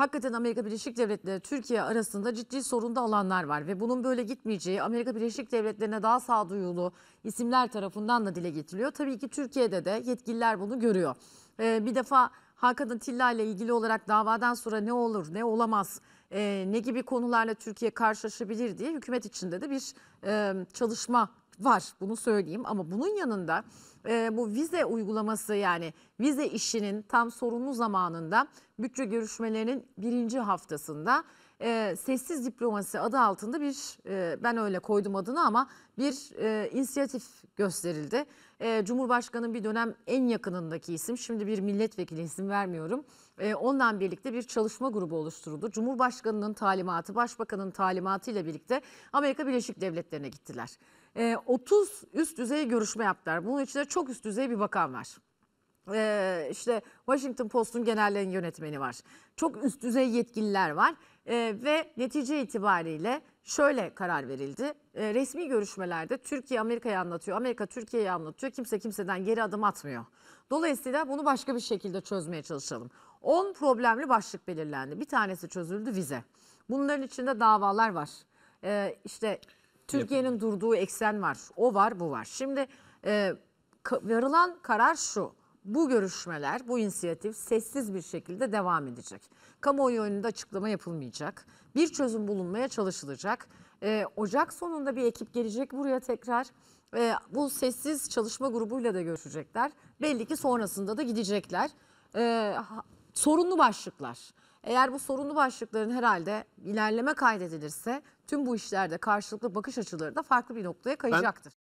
hakikaten Amerika Birleşik Devletleri Türkiye arasında ciddi sorunda alanlar var ve bunun böyle gitmeyeceği Amerika Birleşik Devletleri'ne daha sağduyulu isimler tarafından da dile getiriliyor. Tabii ki Türkiye'de de yetkililer bunu görüyor. Ee, bir defa Hakan Atilla ile ilgili olarak davadan sonra ne olur ne olamaz e, ne gibi konularla Türkiye karşılaşabilir diye hükümet içinde de bir e, çalışma var bunu söyleyeyim ama bunun yanında e, bu vize uygulaması yani vize işinin tam sorumlu zamanında bütçe görüşmelerinin birinci haftasında e, sessiz diplomasi adı altında bir e, ben öyle koydum adını ama bir e, inisiyatif gösterildi. E, Cumhurbaşkanı'nın bir dönem en yakınındaki isim şimdi bir milletvekili isim vermiyorum. E, ondan birlikte bir çalışma grubu oluşturuldu. Cumhurbaşkanı'nın talimatı, başbakanın talimatı ile birlikte Amerika Birleşik Devletleri'ne gittiler. E, 30 üst düzey görüşme yaptılar. Bunun içinde çok üst düzey bir bakan var. Ee, işte Washington Post'un genel yayın yönetmeni var. Çok üst düzey yetkililer var ee, ve netice itibariyle şöyle karar verildi. Ee, resmi görüşmelerde Türkiye Amerika'yı anlatıyor, Amerika Türkiye'yi anlatıyor. Kimse kimseden geri adım atmıyor. Dolayısıyla bunu başka bir şekilde çözmeye çalışalım. 10 problemli başlık belirlendi. Bir tanesi çözüldü vize. Bunların içinde davalar var. Ee, işte Türkiye'nin durduğu eksen var. O var, bu var. Şimdi e, varılan karar şu bu görüşmeler, bu inisiyatif sessiz bir şekilde devam edecek. Kamuoyu önünde açıklama yapılmayacak. Bir çözüm bulunmaya çalışılacak. E, Ocak sonunda bir ekip gelecek buraya tekrar. E, bu sessiz çalışma grubuyla da görüşecekler. Belli ki sonrasında da gidecekler. E, sorunlu başlıklar. Eğer bu sorunlu başlıkların herhalde ilerleme kaydedilirse tüm bu işlerde karşılıklı bakış açıları da farklı bir noktaya kayacaktır. Ben...